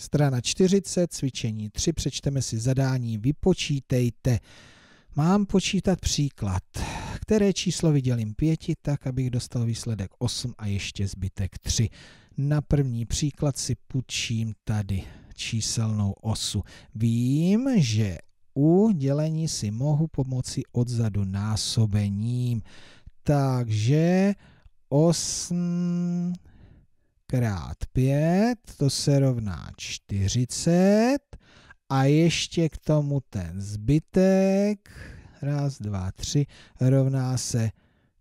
Strana 40, cvičení 3, přečteme si zadání, vypočítejte. Mám počítat příklad, které číslo vydělím 5, tak abych dostal výsledek 8 a ještě zbytek 3. Na první příklad si půjčím tady číselnou osu. Vím, že u dělení si mohu pomoci odzadu násobením. Takže 8 krát 5, to se rovná 40 a ještě k tomu ten zbytek, raz, dva, tři, rovná se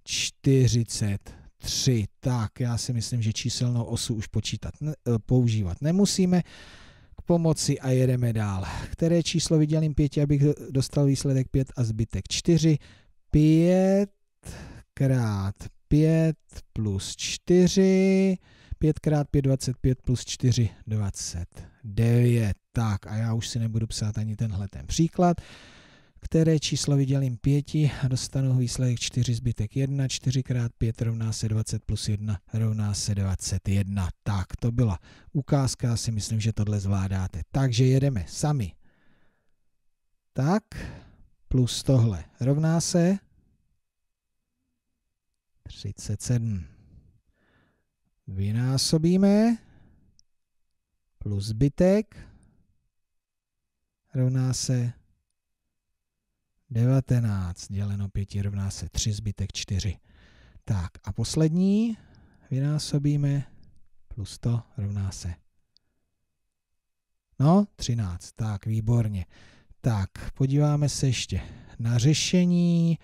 43. Tak, já si myslím, že číselnou osu už počítat, ne, eh, používat nemusíme. K pomoci a jedeme dál. Které číslo vydělím 5, abych dostal výsledek 5 a zbytek 4? 5 krát 5 plus 4 5x5,25 plus 4, 29. Tak a já už si nebudu psát ani tenhle ten příklad. Které číslo vydělím 5, dostanu výsledek 4 zbytek 1, 4 x 5 rovná se 20 plus 1 rovná se 21. Tak, to byla ukázka, si myslím, že tohle zvládáte. Takže jedeme sami. Tak, plus tohle rovná se 37 vynásobíme plus zbytek rovná se 19 děleno 5 rovná se 3 zbytek 4. Tak a poslední vynásobíme plus 100 rovná se no 13. Tak výborně. Tak podíváme se ještě na řešení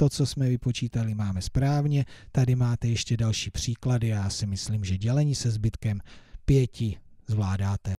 to, co jsme vypočítali, máme správně. Tady máte ještě další příklady a já si myslím, že dělení se zbytkem pěti zvládáte.